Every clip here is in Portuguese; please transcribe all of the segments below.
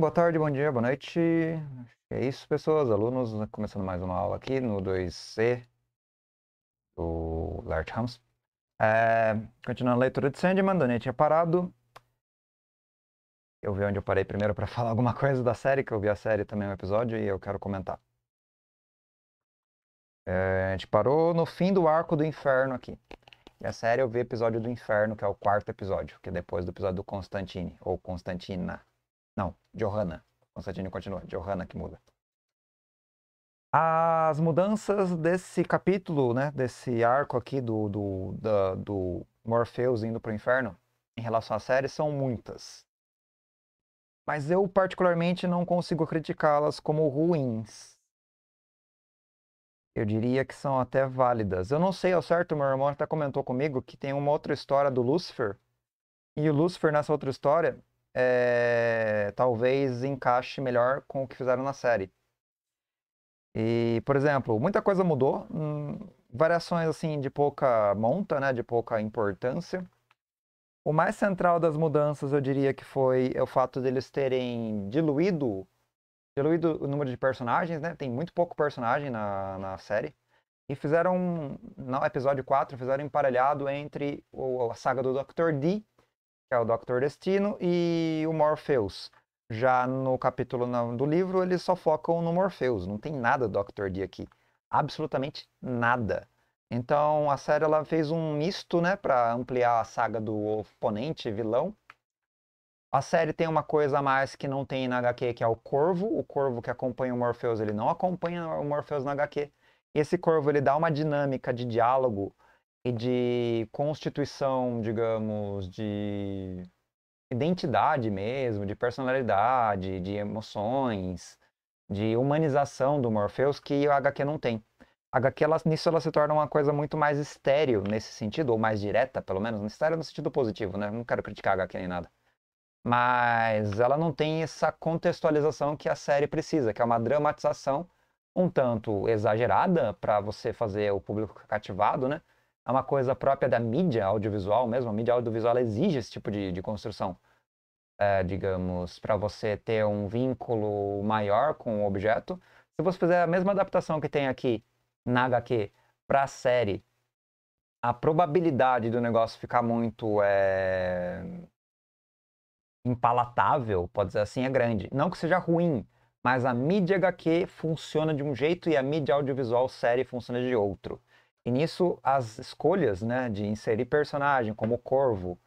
boa tarde, bom dia, boa noite. É isso, pessoas, alunos, né, começando mais uma aula aqui no 2C do Large Rams. É, continuando a leitura de Sandman, onde eu tinha parado. Eu vi onde eu parei primeiro para falar alguma coisa da série, que eu vi a série também no episódio e eu quero comentar. É, a gente parou no fim do arco do inferno aqui. E a série eu vi episódio do inferno, que é o quarto episódio, que é depois do episódio do Constantine, ou Constantina. Não, Johanna. Constantino continua. Johanna que muda. As mudanças desse capítulo, né, desse arco aqui do, do, do Morpheus indo para o inferno, em relação à série, são muitas. Mas eu, particularmente, não consigo criticá-las como ruins. Eu diria que são até válidas. Eu não sei ao certo, meu irmão até comentou comigo que tem uma outra história do Lúcifer. E o Lúcifer, nessa outra história, é, talvez encaixe melhor com o que fizeram na série. E, por exemplo, muita coisa mudou, hum, variações assim de pouca monta, né, de pouca importância. O mais central das mudanças, eu diria que foi o fato deles terem diluído, diluído o número de personagens, né? Tem muito pouco personagem na, na série. E fizeram, no episódio 4, fizeram emparelhado entre a saga do Dr. D que é o Dr. Destino, e o Morpheus. Já no capítulo do livro, eles só focam no Morpheus, não tem nada do Dr. D aqui. Absolutamente nada. Então a série ela fez um misto, né, para ampliar a saga do oponente, vilão. A série tem uma coisa a mais que não tem na HQ, que é o corvo. O corvo que acompanha o Morpheus, ele não acompanha o Morpheus na HQ. Esse corvo ele dá uma dinâmica de diálogo e de constituição, digamos, de identidade mesmo, de personalidade, de emoções, de humanização do Morpheus que a HQ não tem. A HQ, ela, nisso, ela se torna uma coisa muito mais estéreo nesse sentido, ou mais direta, pelo menos. Né? Estéreo no sentido positivo, né? Não quero criticar a HQ nem nada. Mas ela não tem essa contextualização que a série precisa, que é uma dramatização um tanto exagerada para você fazer o público cativado, né? é uma coisa própria da mídia audiovisual mesmo. A mídia audiovisual exige esse tipo de, de construção. É, digamos, para você ter um vínculo maior com o objeto. Se você fizer a mesma adaptação que tem aqui na HQ para a série, a probabilidade do negócio ficar muito é... impalatável, pode dizer assim, é grande. Não que seja ruim, mas a mídia HQ funciona de um jeito e a mídia audiovisual série funciona de outro. E nisso, as escolhas né, de inserir personagem, como o Corvo,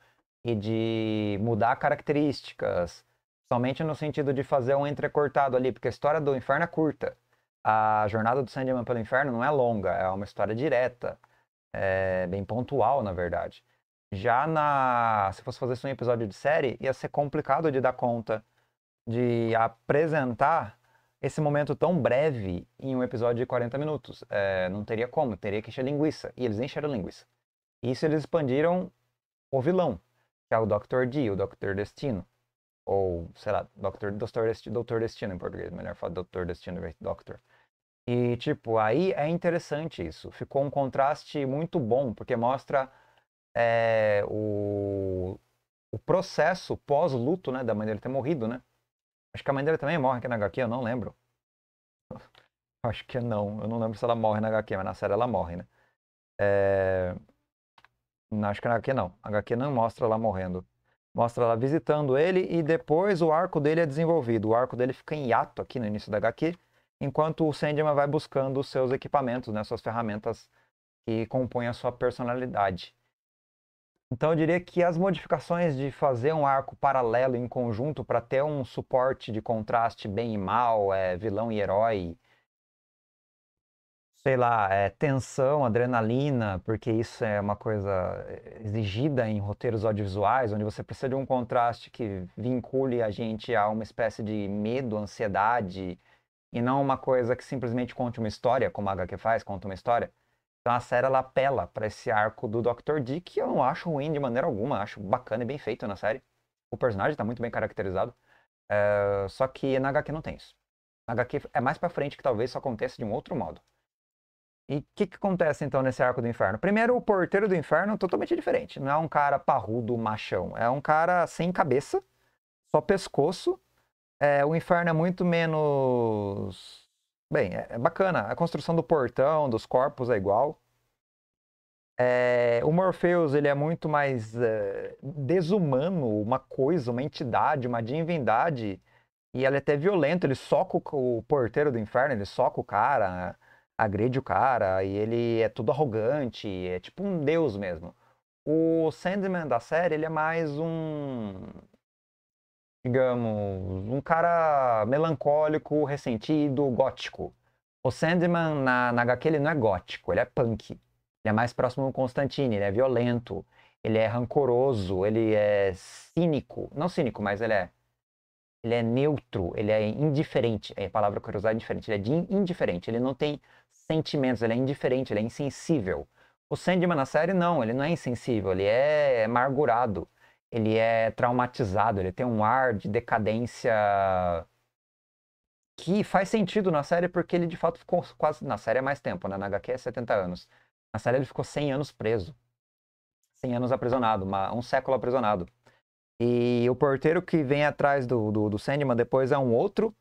e de mudar características, somente no sentido de fazer um entrecortado ali, porque a história do inferno é curta. A jornada do Sandman pelo inferno não é longa, é uma história direta, é bem pontual, na verdade. Já na. Se fosse fazer isso em um episódio de série, ia ser complicado de dar conta de apresentar esse momento tão breve em um episódio de 40 minutos. É, não teria como, teria que encher linguiça. E eles encheram linguiça. E isso eles expandiram o vilão, que é o Dr. D, o Dr. Destino. Ou, sei lá, Dr. Dr. Destino, Dr. Destino em português, melhor falar Dr. Destino em vez de Dr. E, tipo, aí é interessante isso. Ficou um contraste muito bom, porque mostra é, o, o processo pós-luto, né, da maneira dele ter morrido, né? Acho que a mãe dele também morre aqui na HQ, eu não lembro. Acho que não. Eu não lembro se ela morre na HQ, mas na série ela morre, né? É... acho que na HQ não. A HQ não mostra ela morrendo. Mostra ela visitando ele e depois o arco dele é desenvolvido. O arco dele fica em hiato aqui no início da HQ, enquanto o Sandman vai buscando os seus equipamentos, né, suas ferramentas que compõem a sua personalidade. Então eu diria que as modificações de fazer um arco paralelo em conjunto para ter um suporte de contraste bem e mal, é, vilão e herói, sei lá, é, tensão, adrenalina, porque isso é uma coisa é, exigida em roteiros audiovisuais, onde você precisa de um contraste que vincule a gente a uma espécie de medo, ansiedade, e não uma coisa que simplesmente conte uma história, como a HQ faz, conta uma história. Então a série ela apela para esse arco do Dr. D que eu não acho ruim de maneira alguma, acho bacana e bem feito na série. O personagem está muito bem caracterizado, é... só que na HQ não tem isso. Na HQ é mais para frente que talvez isso aconteça de um outro modo. E o que, que acontece então nesse arco do inferno? Primeiro, o porteiro do inferno é totalmente diferente. Não é um cara parrudo, machão. É um cara sem cabeça, só pescoço. É... o inferno é muito menos Bem, é, é bacana. A construção do portão, dos corpos é igual. É, o Morpheus ele é muito mais é, desumano, uma coisa, uma entidade, uma divindade. E ele é até violento, ele soca o, porteiro do inferno, ele soca o cara, agride o cara, e ele é tudo arrogante, é tipo um deus mesmo. O Sandman da série, ele é mais um digamos, um cara melancólico, ressentido, gótico. O Sandman na, na HQ ele não é gótico, ele é punk. Ele é mais próximo do Constantine, ele é violento, ele é rancoroso, ele é cínico. Não cínico, mas ele é. Ele é neutro, ele é indiferente. É a palavra que eu quero usar é indiferente. Ele é indiferente, ele não tem sentimentos, ele é indiferente, ele é insensível. O Sandman na série, não, ele não é insensível, ele é amargurado ele é traumatizado, ele tem um ar de decadência que faz sentido na série porque ele de fato ficou quase na série é mais tempo, né? Na HQ é 70 anos. Na série ele ficou 100 anos preso. 100 anos aprisionado, uma, um século aprisionado. E o porteiro que vem atrás do, do, do Sandman depois é um outro,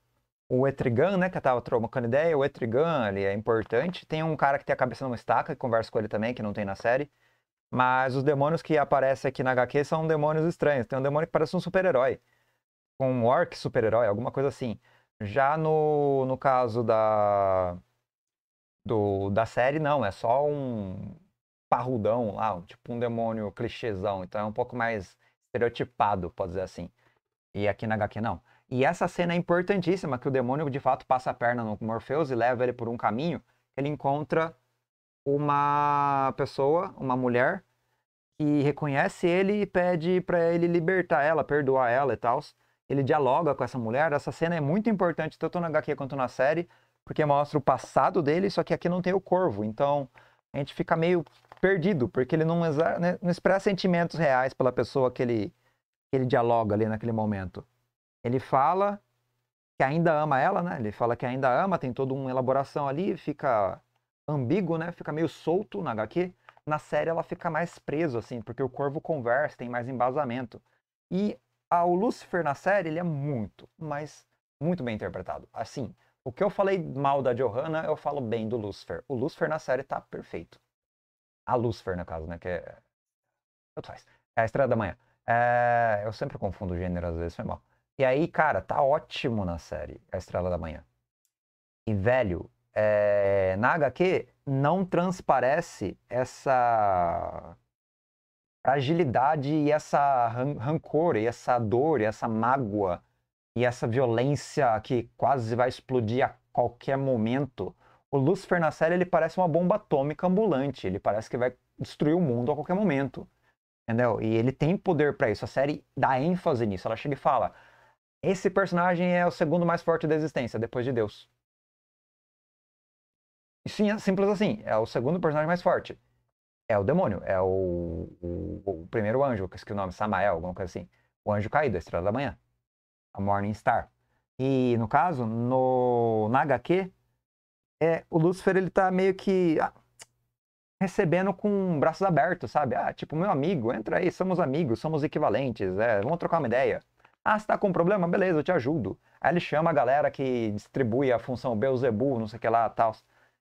o Etrigan, né, que eu tava trocando ideia, o Etrigan, ele é importante. Tem um cara que tem a cabeça numa estaca, que conversa com ele também, que não tem na série. Mas os demônios que aparecem aqui na HQ são demônios estranhos. Tem um demônio que parece um super-herói. Um orc super-herói, alguma coisa assim. Já no, no caso da, do, da série, não. É só um parrudão lá, tipo um demônio clichêzão. Então é um pouco mais estereotipado, pode dizer assim. E aqui na HQ, não. E essa cena é importantíssima, que o demônio de fato passa a perna no Morpheus e leva ele por um caminho. Ele encontra uma pessoa, uma mulher, que reconhece ele e pede para ele libertar ela, perdoar ela e tal. Ele dialoga com essa mulher. Essa cena é muito importante, tanto na HQ quanto na série, porque mostra o passado dele, só que aqui não tem o corvo. Então a gente fica meio perdido, porque ele não, né, não expressa sentimentos reais pela pessoa que ele, que ele dialoga ali naquele momento. Ele fala que ainda ama ela, né? Ele fala que ainda ama, tem toda uma elaboração ali, fica ambíguo, né? Fica meio solto na HQ. Na série ela fica mais preso, assim, porque o Corvo conversa, tem mais embasamento. E a, o Lucifer na série, ele é muito, mas muito bem interpretado. Assim, o que eu falei mal da Johanna, eu falo bem do Lucifer. O Lucifer na série tá perfeito. A Lucifer, na casa, né? Que é. Tanto faz. É a Estrela da Manhã. É... Eu sempre confundo o gênero às vezes, foi mal. E aí, cara, tá ótimo na série A Estrela da Manhã. E, velho, é, na HQ não transparece essa fragilidade e essa ran rancor, e essa dor, e essa mágoa, e essa violência que quase vai explodir a qualquer momento. O Lucifer na série ele parece uma bomba atômica ambulante, ele parece que vai destruir o mundo a qualquer momento. Entendeu? E ele tem poder para isso. A série dá ênfase nisso. Ela chega e fala: esse personagem é o segundo mais forte da existência, depois de Deus. Sim, é simples assim. É o segundo personagem mais forte. É o demônio. É o, o, o primeiro anjo, que esqueci o nome, Samael, alguma coisa assim. O anjo caído, a estrela da manhã. A Morning Star. E, no caso, no, na HQ, é, o Lúcifer, ele tá meio que ah, recebendo com braços abertos, sabe? Ah, tipo, meu amigo, entra aí, somos amigos, somos equivalentes, é, vamos trocar uma ideia. Ah, você tá com um problema? Beleza, eu te ajudo. Aí ele chama a galera que distribui a função Beuzebu, não sei o que lá, tal.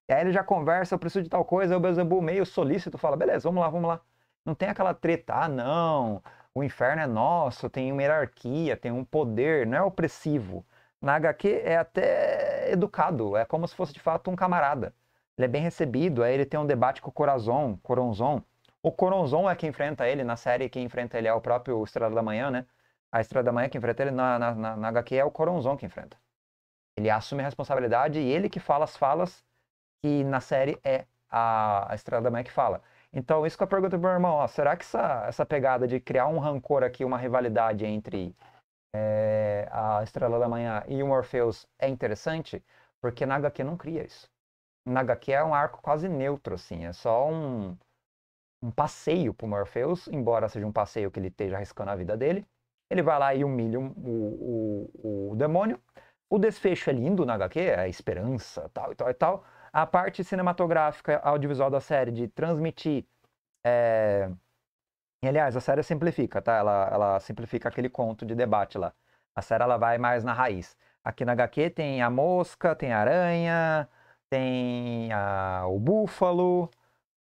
E aí ele já conversa, eu preciso de tal coisa, aí o Beelzebub meio solícito fala, beleza, vamos lá, vamos lá. Não tem aquela treta, ah não, o inferno é nosso, tem uma hierarquia, tem um poder, não é opressivo. Na HQ é até educado, é como se fosse de fato um camarada. Ele é bem recebido, aí ele tem um debate com o Corazon, Coronzon. O Coronzon é quem enfrenta ele, na série quem enfrenta ele é o próprio Estrela da Manhã, né? A Estrela da Manhã que enfrenta ele, na, na, na, na HQ é o Coronzon que enfrenta. Ele assume a responsabilidade e ele que fala as falas que na série é a, a manhã que fala. Então, isso que eu pergunto pro meu irmão, ó, será que essa, essa pegada de criar um rancor aqui, uma rivalidade entre é, a Estrela da Manhã e o Morpheus é interessante? Porque na HQ não cria isso. Na HQ é um arco quase neutro, assim, é só um, um passeio pro Morpheus, embora seja um passeio que ele esteja arriscando a vida dele. Ele vai lá e humilha o, o, o demônio. O desfecho é lindo na HQ, é a esperança, tal e tal e tal. A parte cinematográfica audiovisual da série, de transmitir. É... E, aliás, a série simplifica, tá? Ela, ela simplifica aquele conto de debate lá. A série ela vai mais na raiz. Aqui na HQ tem a mosca, tem a aranha, tem a... o búfalo,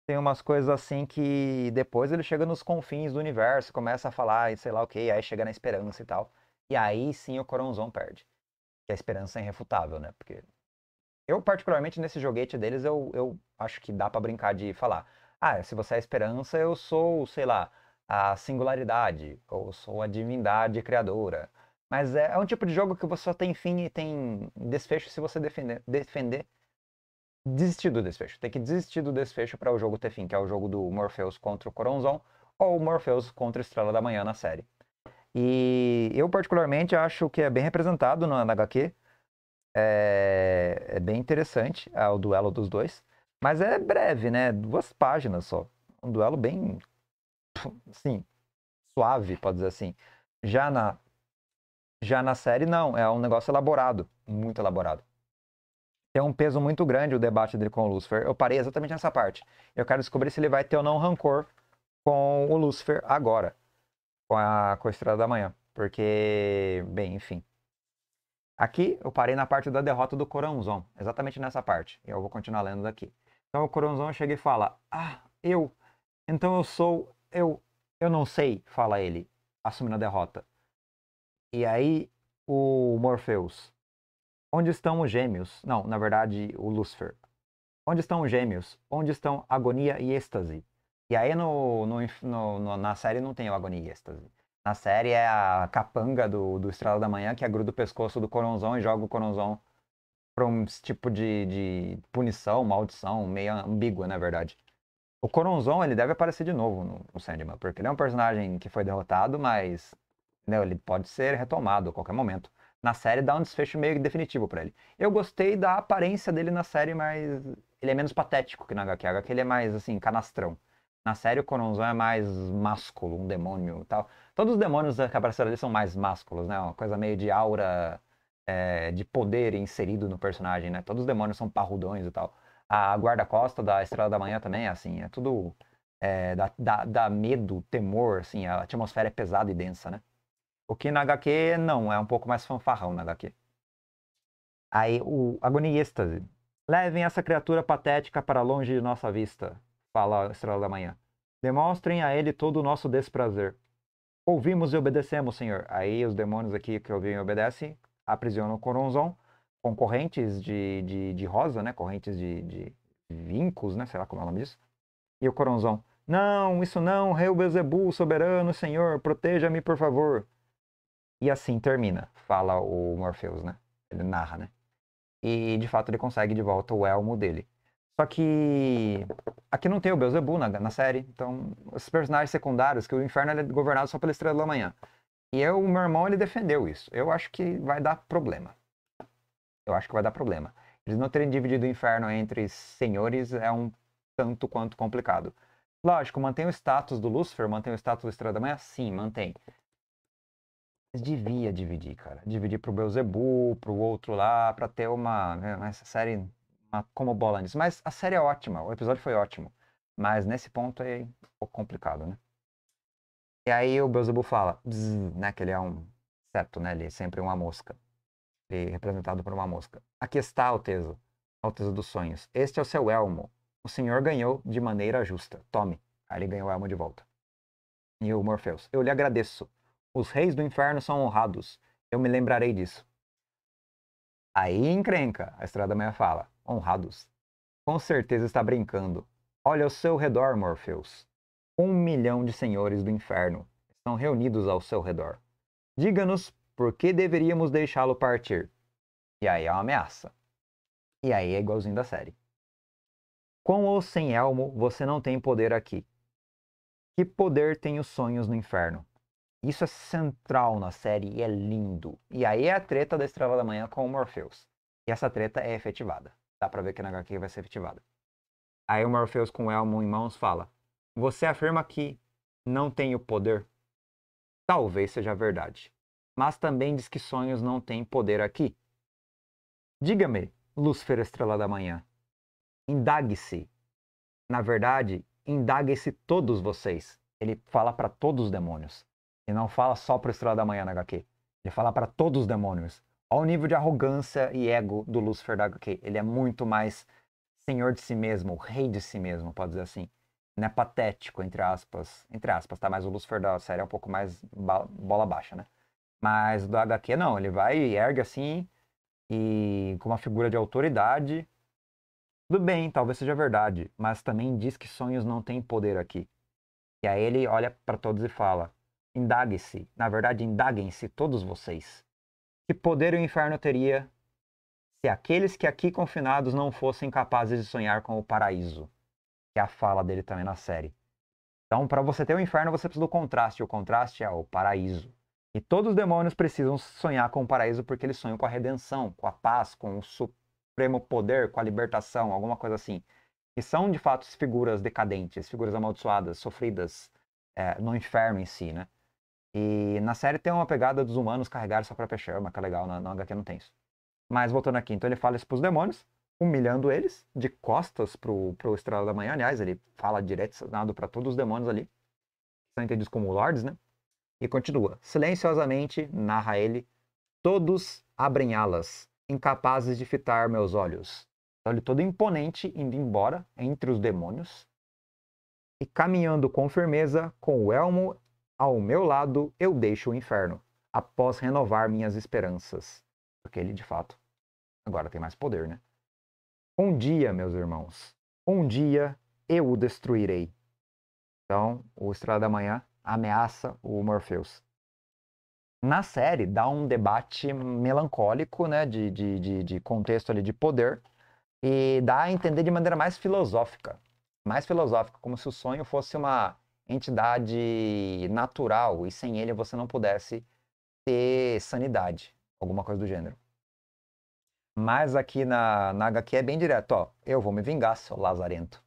tem umas coisas assim que depois ele chega nos confins do universo, começa a falar e sei lá o okay, que, aí chega na esperança e tal. E aí sim o coronzão perde. Que a esperança é irrefutável, né? Porque eu, particularmente, nesse joguete deles, eu, eu acho que dá para brincar de falar. Ah, se você é a esperança, eu sou, sei lá, a singularidade, ou sou a divindade criadora. Mas é, é um tipo de jogo que você só tem fim e tem desfecho se você defender, defender desistir do desfecho. Tem que desistir do desfecho para o jogo ter fim, que é o jogo do Morpheus contra o Coronzon, ou Morpheus contra Estrela da Manhã na série. E eu, particularmente, acho que é bem representado na, HQ. É, é bem interessante é o duelo dos dois, mas é breve, né? Duas páginas só. Um duelo bem, sim, suave, pode dizer assim. Já na, já na série, não. É um negócio elaborado, muito elaborado tem um peso muito grande o debate dele com o Lucifer. Eu parei exatamente nessa parte. Eu quero descobrir se ele vai ter ou não rancor com o Lucifer agora, com a, com a Estrela da Manhã. Porque, bem, enfim. Aqui eu parei na parte da derrota do Coronzon, exatamente nessa parte. E eu vou continuar lendo daqui. Então o Coronzon chega e fala: Ah, eu. Então eu sou. Eu. Eu não sei, fala ele, assumindo a derrota. E aí o Morpheus. Onde estão os gêmeos? Não, na verdade, o Lúcifer. Onde estão os gêmeos? Onde estão agonia e êxtase? E aí no, no, no na série não tem o agonia e êxtase. Na série é a capanga do, do Estrela da Manhã que agruda o pescoço do Coronzão e joga o Coronzão pra um tipo de, de punição, maldição, meio ambígua, na verdade. O Coronzão ele deve aparecer de novo no, no Sandman, porque ele é um personagem que foi derrotado, mas entendeu? ele pode ser retomado a qualquer momento. Na série dá um desfecho meio definitivo para ele. Eu gostei da aparência dele na série, mas ele é menos patético que na HQ. A HQ ele é mais, assim, canastrão. Na série, o Coronzon é mais másculo, um demônio e tal. Todos os demônios que apareceram ali são mais másculos, né? Uma coisa meio de aura é, de poder inserido no personagem, né? Todos os demônios são parrudões e tal. A guarda-costa da Estrela da Manhã também é assim, é tudo... É, dá, dá, dá medo, temor, assim, a atmosfera é pesada e densa, né? O que na HQ não, é um pouco mais fanfarrão na HQ. Aí o agonia êxtase. Levem essa criatura patética para longe de nossa vista fala a estrela da manhã. Demonstrem a ele todo o nosso desprazer. Ouvimos e obedecemos, Senhor. Aí os demônios aqui que ouvem e obedecem aprisionam o Coronzon com correntes de, de, de, rosa, né? Correntes de, de vincos, né? Sei lá como é o nome disso. E o Coronzon, não, isso não, rei Bezebu, soberano, Senhor, proteja-me, por favor. E assim termina, fala o Morpheus, né? Ele narra, né? E de fato ele consegue de volta o elmo dele. Só que aqui não tem o Beelzebub na, na série, então os personagens secundários, que o inferno é governado só pela Estrela da Manhã. E eu, o meu irmão, ele defendeu isso. Eu acho que vai dar problema. Eu acho que vai dar problema. Eles não terem dividido o inferno entre senhores é um tanto quanto complicado. Lógico, mantém o status do Lúcifer, mantém o status do Estrela da Manhã? Sim, mantém. Mas devia dividir, cara. Dividir pro Beuzebu, pro outro lá, pra ter uma. Né, essa série como Bolanes. Mas a série é ótima, o episódio foi ótimo. Mas nesse ponto é um pouco complicado, né? E aí o Beelzebub fala, né, que ele é um certo, né, ele é sempre uma mosca. Ele é representado por uma mosca. Aqui está Alteza, Alteza dos Sonhos. Este é o seu elmo. O senhor ganhou de maneira justa. Tome. Aí ele ganhou o elmo de volta. E o Morpheus, eu lhe agradeço. Os reis do inferno são honrados. Eu me lembrarei disso. Aí encrenca, a Estrada Meia fala honrados. Com certeza está brincando. Olha ao seu redor, Morpheus. Um milhão de senhores do inferno estão reunidos ao seu redor. Diga-nos por que deveríamos deixá-lo partir. E aí é uma ameaça. E aí é igualzinho da série. Com ou sem elmo, você não tem poder aqui. Que poder tem os sonhos no inferno? Isso é central na série e é lindo. E aí é a treta da Estrela da Manhã com o Morpheus. E essa treta é efetivada. Dá pra ver que na HQ vai ser efetivada. Aí o Morpheus com o elmo em mãos fala: Você afirma que não tem o poder? Talvez seja verdade. Mas também diz que sonhos não têm poder aqui. Diga-me, Lúcifer Estrela da Manhã, indague-se. Na verdade, indague-se todos vocês. Ele fala para todos os demônios. Ele não fala só para Estrela da Manhã na HQ. Ele fala para todos os demônios. Olha o nível de arrogância e ego do Lúcifer da HQ. Ele é muito mais senhor de si mesmo, rei de si mesmo, pode dizer assim. Não é patético, entre aspas. Entre aspas, tá? Mas o Lúcifer da série é um pouco mais bola baixa, né? Mas do HQ, não. Ele vai e ergue assim, e com uma figura de autoridade. Tudo bem, talvez seja verdade, mas também diz que sonhos não têm poder aqui. E aí ele olha para todos e fala: indague-se. Na verdade, indaguem-se todos vocês que poder o inferno teria se aqueles que aqui confinados não fossem capazes de sonhar com o paraíso? Que é a fala dele também na série. Então, para você ter o um inferno, você precisa do contraste. O contraste é o paraíso. E todos os demônios precisam sonhar com o paraíso porque eles sonham com a redenção, com a paz, com o supremo poder, com a libertação, alguma coisa assim. Que são, de fato, figuras decadentes, figuras amaldiçoadas, sofridas é, no inferno em si, né? E na série tem uma pegada dos humanos carregar sua própria Sherma, que é legal, na, na HQ não tem isso. Mas voltando aqui, então ele fala isso pros demônios, humilhando eles, de costas pro, pro Estrela da Manhã, aliás, ele fala direto para todos os demônios ali, que são entendidos como lords, né? E continua, silenciosamente, narra ele, todos abrem alas, incapazes de fitar meus olhos. Então ele todo imponente, indo embora entre os demônios, e caminhando com firmeza, com o elmo ao meu lado eu deixo o inferno, após renovar minhas esperanças. Porque ele, de fato, agora tem mais poder, né? Um dia, meus irmãos, um dia eu o destruirei. Então, o Estrela da Manhã ameaça o Morpheus. Na série, dá um debate melancólico, né, de, de, de, de contexto ali de poder, e dá a entender de maneira mais filosófica. Mais filosófica, como se o sonho fosse uma entidade natural e sem ele você não pudesse ter sanidade, alguma coisa do gênero. Mas aqui na, na HQ é bem direto, ó, eu vou me vingar, seu lazarento.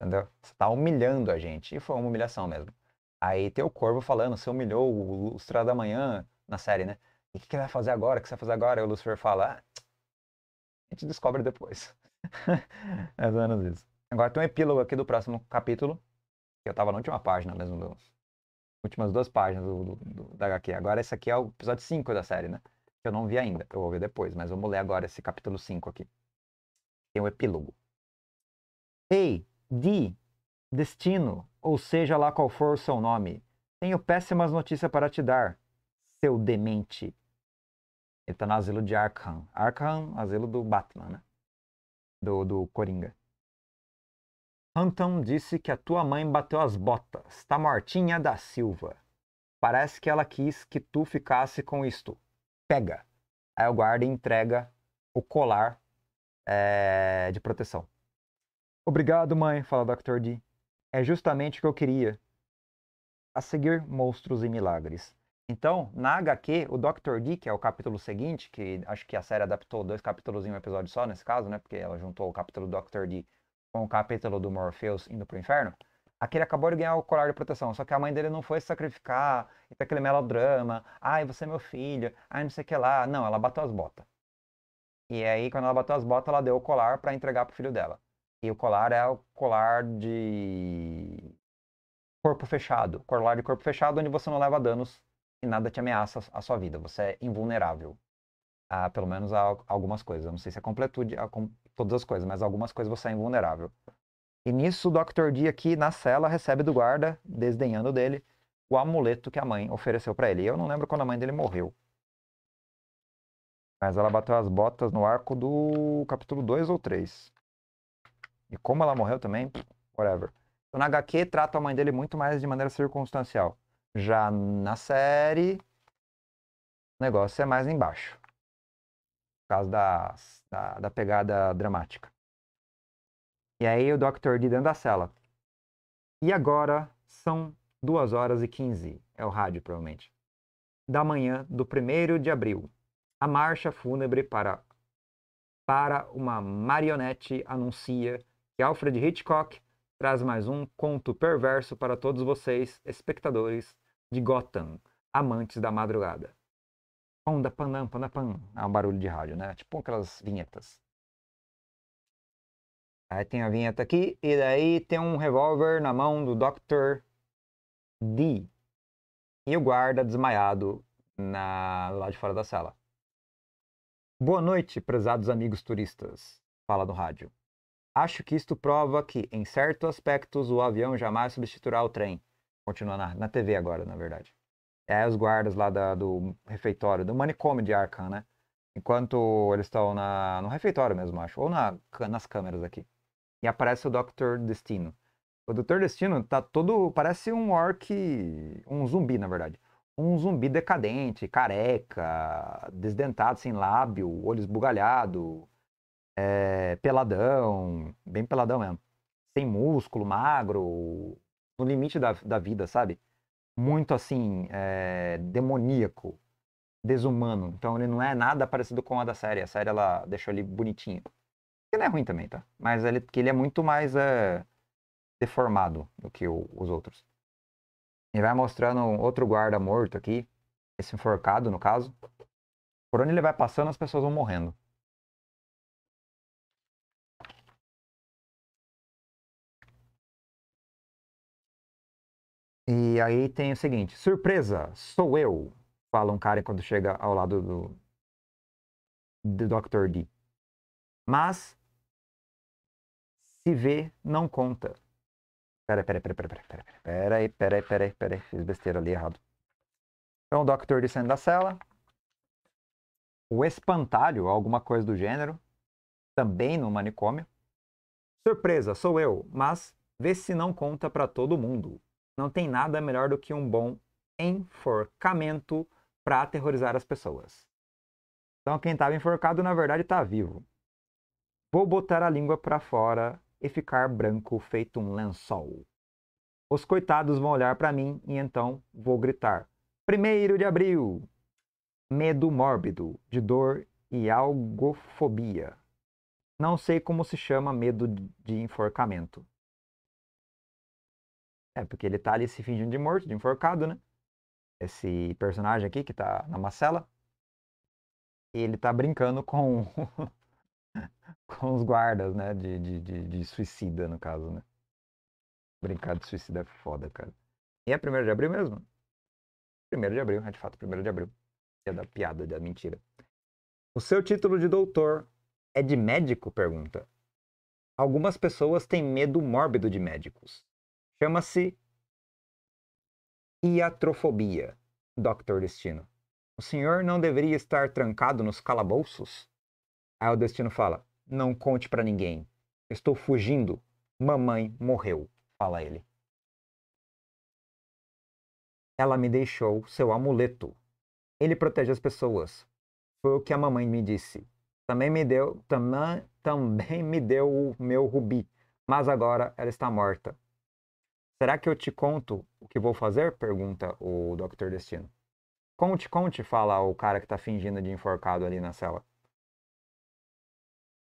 Entendeu? Você tá humilhando a gente. E foi uma humilhação mesmo. Aí tem o Corvo falando, você humilhou o Lustra da Manhã na série, né? E o que, que vai fazer agora? O que você vai fazer agora? Aí o Lucifer fala, ah, a gente descobre depois. Mais ou menos isso. Agora tem um epílogo aqui do próximo capítulo, eu estava na última página mesmo, do, últimas duas páginas do, do, do, da HQ. Agora esse aqui é o episódio 5 da série, né? Eu não vi ainda, eu vou ver depois, mas vamos ler agora esse capítulo 5 aqui. Tem é um epílogo. Ei, D, destino, ou seja lá qual for o seu nome, tenho péssimas notícias para te dar, seu demente. Ele tá no asilo de Arkham. Arkham, asilo do Batman, né? Do, do Coringa. Anton disse que a tua mãe bateu as botas. Tá mortinha da Silva. Parece que ela quis que tu ficasse com isto. Pega. Aí o guarda entrega o colar é, de proteção. Obrigado, mãe, fala Dr. D. É justamente o que eu queria. A seguir, monstros e milagres. Então, na HQ, o Dr. D, que é o capítulo seguinte, que acho que a série adaptou dois capítulos em um episódio só nesse caso, né? Porque ela juntou o capítulo do Dr. D com o capítulo do Morpheus indo pro inferno, aqui ele acabou de ganhar o colar de proteção, só que a mãe dele não foi se sacrificar, e tem tá aquele melodrama, ai, você é meu filho, ai, não sei o que lá. Não, ela bateu as botas. E aí, quando ela bateu as botas, ela deu o colar para entregar pro filho dela. E o colar é o colar de corpo fechado. Colar de corpo fechado, onde você não leva danos e nada te ameaça a sua vida. Você é invulnerável. ah, pelo menos a algumas coisas. Eu não sei se é completude, a, todas as coisas, mas algumas coisas você é invulnerável. E nisso, o Dr. D aqui na cela recebe do guarda, desdenhando dele, o amuleto que a mãe ofereceu para ele. Eu não lembro quando a mãe dele morreu. Mas ela bateu as botas no arco do capítulo 2 ou 3. E como ela morreu também, whatever. Então, na HQ, trata a mãe dele muito mais de maneira circunstancial. Já na série, o negócio é mais embaixo por causa da, da, da pegada dramática. E aí o Dr. D dentro da cela. E agora são 2 horas e 15, é o rádio provavelmente, da manhã do 1 de abril. A marcha fúnebre para, para uma marionete anuncia que Alfred Hitchcock traz mais um conto perverso para todos vocês, espectadores de Gotham, amantes da madrugada pão panda, panam, panapam. Ah, é um barulho de rádio, né? Tipo aquelas vinhetas. Aí tem a vinheta aqui, e daí tem um revólver na mão do Dr. D. E o guarda desmaiado na... lá de fora da sala. Boa noite, prezados amigos turistas, fala no rádio. Acho que isto prova que, em certos aspectos, o avião jamais substituirá o trem. Continua na, na TV agora, na verdade é os guardas lá da, do refeitório, do manicômio de Arkhan, né? Enquanto eles estão na, no refeitório mesmo, acho, ou na, nas câmeras aqui. E aparece o Dr. Destino. O Dr. Destino tá todo. parece um orc. um zumbi, na verdade. Um zumbi decadente, careca, desdentado, sem lábio, olho esbugalhado, é, peladão, bem peladão mesmo. Sem músculo, magro, no limite da, da vida, sabe? muito assim, é, demoníaco, desumano. Então ele não é nada parecido com a da série. A série ela deixou ele bonitinho. Que não é ruim também, tá? Mas ele, que ele é muito mais é, deformado do que o, os outros. Ele vai mostrando outro guarda morto aqui, esse enforcado no caso. Por onde ele vai passando, as pessoas vão morrendo. E aí tem o seguinte: surpresa, sou eu, fala um cara quando chega ao lado do, do Dr. D. Mas se vê, não conta. Pera, pera, pera, pera, pera, pera, pera, pera, pera, pera, fiz besteira ali errado. Então o Dr. D saindo da cela. O espantalho, alguma coisa do gênero, também no manicômio. Surpresa, sou eu, mas vê se não conta para todo mundo não tem nada melhor do que um bom enforcamento para aterrorizar as pessoas. Então quem estava enforcado na verdade está vivo. Vou botar a língua para fora e ficar branco feito um lençol. Os coitados vão olhar para mim e então vou gritar: Primeiro de abril! Medo mórbido, de dor e algofobia. Não sei como se chama medo de enforcamento. É, porque ele tá ali se fingindo de morto, de enforcado, né? Esse personagem aqui que tá na macela. Ele tá brincando com, com os guardas, né? De, de, de, de, suicida, no caso, né? Brincar de suicida é foda, cara. E é 1 de abril mesmo? 1 de abril, é de fato 1 de abril. É da piada, da mentira. O seu título de doutor é de médico? Pergunta. Algumas pessoas têm medo mórbido de médicos. Chama-se iatrofobia, Dr. Destino. O senhor não deveria estar trancado nos calabouços? Aí o Destino fala: Não conte para ninguém. Estou fugindo. Mamãe morreu, fala ele. Ela me deixou seu amuleto. Ele protege as pessoas. Foi o que a mamãe me disse. Também me deu, também, também me deu o meu rubi, mas agora ela está morta. Será que eu te conto o que vou fazer? Pergunta o Dr. Destino. Conte, conte, fala o cara que está fingindo de enforcado ali na cela.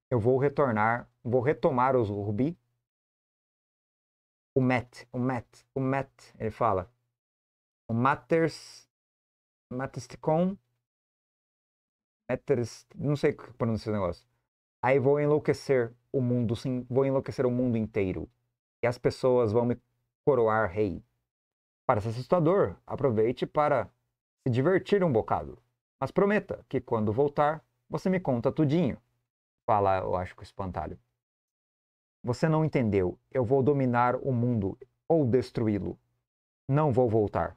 Eu vou retornar, vou retomar os Rubi. O Matt, o Matt, o Matt, ele fala. O Matters, Matesticon, Matters, não sei como pronuncia esse negócio. Aí vou enlouquecer o mundo, sim, vou enlouquecer o mundo inteiro. E as pessoas vão me coroar rei. Para assustador, aproveite para se divertir um bocado. Mas prometa que quando voltar, você me conta tudinho. Fala, eu acho que o espantalho. Você não entendeu. Eu vou dominar o mundo ou destruí-lo. Não vou voltar.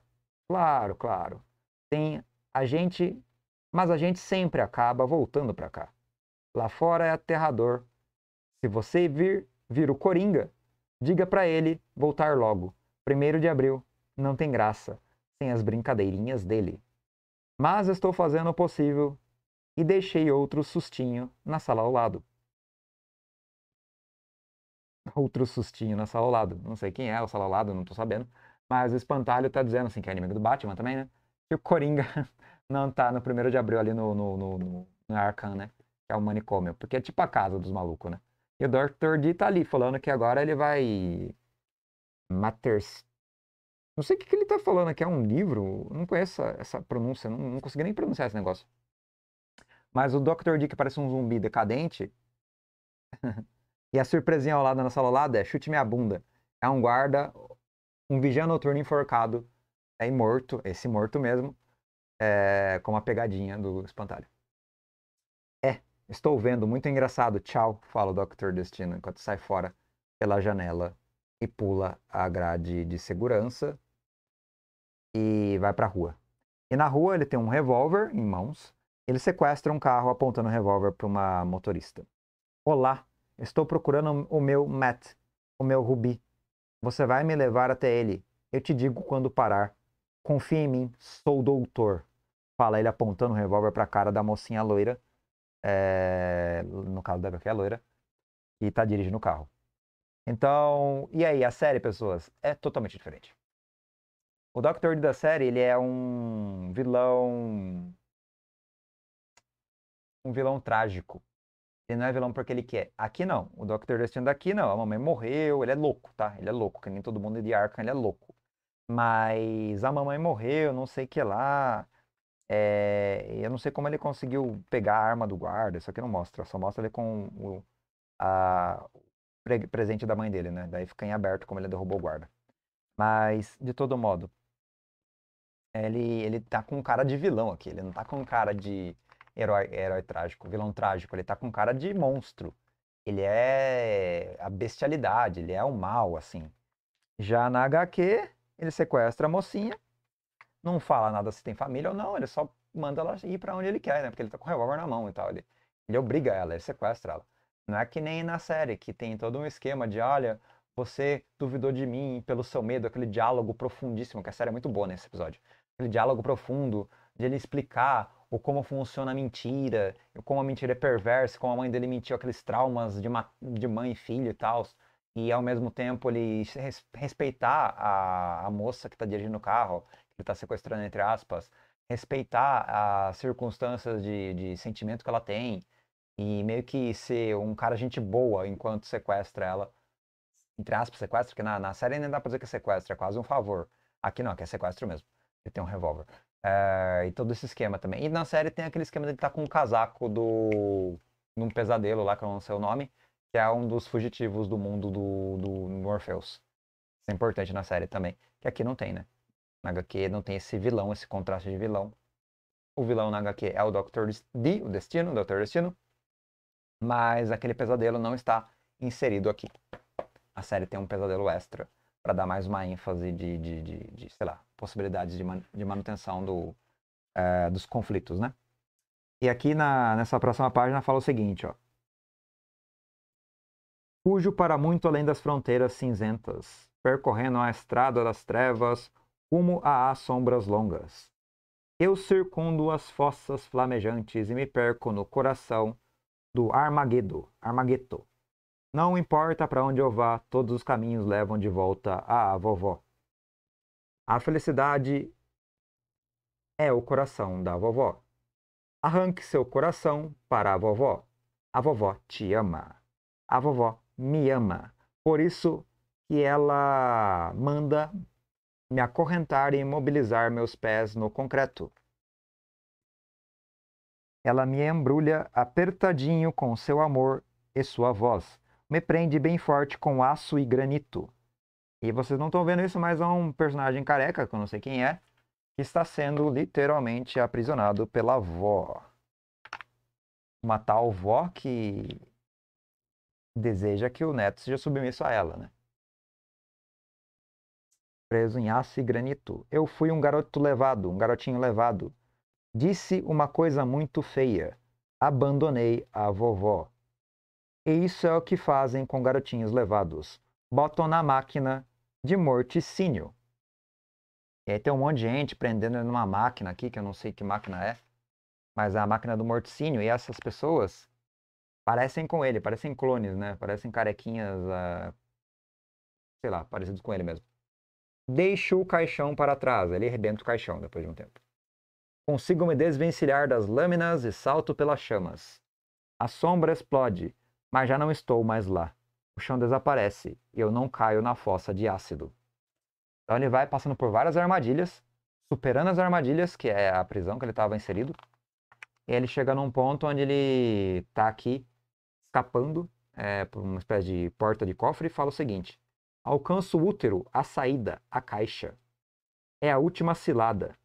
Claro, claro. Tem a gente, mas a gente sempre acaba voltando para cá. Lá fora é aterrador. Se você vir, vir o Coringa, Diga para ele voltar logo. Primeiro de abril não tem graça sem as brincadeirinhas dele. Mas estou fazendo o possível e deixei outro sustinho na sala ao lado. Outro sustinho na sala ao lado. Não sei quem é o sala ao lado, não tô sabendo. Mas o espantalho tá dizendo assim que é inimigo do Batman também, né? Que o Coringa não tá no primeiro de abril ali no, no, no, no Arkham, né? Que é o manicômio. Porque é tipo a casa dos malucos, né? E o Dr. D tá ali falando que agora ele vai. Mater. Não sei o que, que ele tá falando aqui, é um livro? não conheço essa, essa pronúncia, não, não consegui nem pronunciar esse negócio. Mas o Dr. D, que parece um zumbi decadente. e a surpresinha ao lado na sala ao lado é chute minha bunda. É um guarda, um vigia noturno enforcado. É morto, esse morto mesmo. É, com uma pegadinha do espantalho. Estou vendo, muito engraçado, tchau, fala o Dr. Destino enquanto sai fora pela janela e pula a grade de segurança e vai para a rua. E na rua ele tem um revólver em mãos. Ele sequestra um carro apontando o um revólver para uma motorista. Olá, estou procurando o meu Matt, o meu Rubi. Você vai me levar até ele. Eu te digo quando parar. Confia em mim, sou doutor. Fala ele apontando o um revólver para a cara da mocinha loira é, no caso da Bel, que é loira, e tá dirigindo o carro. Então, e aí, a série, pessoas, é totalmente diferente. O Doctor da série, ele é um vilão. Um vilão trágico. Ele não é vilão porque ele quer. Aqui não. O Dr. Destino daqui não. A mamãe morreu, ele é louco, tá? Ele é louco, que nem todo mundo de Arkham, ele é louco. Mas a mamãe morreu, não sei o que lá. É, eu não sei como ele conseguiu pegar a arma do guarda, isso aqui não mostra, só mostra ele com o a, presente da mãe dele, né? Daí fica em aberto como ele derrubou o guarda. Mas, de todo modo, ele, ele tá com cara de vilão aqui, ele não tá com cara de herói, herói trágico, vilão trágico, ele tá com cara de monstro. Ele é a bestialidade, ele é o mal, assim. Já na HQ, ele sequestra a mocinha, não fala nada se tem família ou não, ele só manda ela ir para onde ele quer, né? Porque ele tá com o revólver na mão e tal. Ele, ele obriga ela, ele sequestra ela. Não é que nem na série, que tem todo um esquema de, olha, você duvidou de mim pelo seu medo, aquele diálogo profundíssimo, que a série é muito boa nesse episódio. Aquele diálogo profundo de ele explicar o como funciona a mentira, como a mentira é perversa, como a mãe dele mentiu, aqueles traumas de, de mãe e filho e tal. E ao mesmo tempo ele respeitar a, a moça que está dirigindo o carro, está sequestrando, entre aspas, respeitar as circunstâncias de, de sentimento que ela tem e meio que ser um cara gente boa enquanto sequestra ela. Entre aspas, sequestra, que na, na série nem dá pra dizer que é é quase um favor. Aqui não, aqui é sequestro mesmo. Ele tem um revólver. É, e todo esse esquema também. E na série tem aquele esquema dele estar tá com um casaco do. num pesadelo lá, que eu não sei o nome, que é um dos fugitivos do mundo do, do, do Morpheus. Isso é importante na série também. Que aqui não tem, né? Na HQ não tem esse vilão, esse contraste de vilão. O vilão na HQ é o Dr. D, o Destino, o Dr. Destino. Mas aquele pesadelo não está inserido aqui. A série tem um pesadelo extra para dar mais uma ênfase de, de, de, de sei lá, possibilidades de, man, de manutenção do, é, dos conflitos, né? E aqui na, nessa próxima página fala o seguinte, ó. Cujo para muito além das fronteiras cinzentas, percorrendo a estrada das trevas, como a sombras longas. Eu circundo as fossas flamejantes e me perco no coração do Armagedo, Armageto. Não importa para onde eu vá, todos os caminhos levam de volta à vovó. A felicidade é o coração da vovó. Arranque seu coração para a vovó. A vovó te ama. A vovó me ama. Por isso que ela manda me acorrentar e imobilizar meus pés no concreto. Ela me embrulha apertadinho com seu amor e sua voz. Me prende bem forte com aço e granito. E vocês não estão vendo isso, mas há é um personagem careca, que eu não sei quem é, que está sendo literalmente aprisionado pela vó. Uma tal vó que deseja que o neto seja submisso a ela, né? preso em aço e granito. Eu fui um garoto levado, um garotinho levado. Disse uma coisa muito feia. Abandonei a vovó. E isso é o que fazem com garotinhos levados. Botam na máquina de morticínio. E aí tem um monte de gente prendendo numa máquina aqui, que eu não sei que máquina é, mas é a máquina do morticínio. E essas pessoas parecem com ele, parecem clones, né? Parecem carequinhas, uh, sei lá, parecidos com ele mesmo. Deixo o caixão para trás. Ele arrebenta o caixão depois de um tempo. Consigo me desvencilhar das lâminas e salto pelas chamas. A sombra explode, mas já não estou mais lá. O chão desaparece e eu não caio na fossa de ácido. Então ele vai passando por várias armadilhas, superando as armadilhas, que é a prisão que ele estava inserido. E ele chega num ponto onde ele está aqui escapando é, por uma espécie de porta de cofre e fala o seguinte: Alcança o útero, a saída, a caixa. É a última cilada.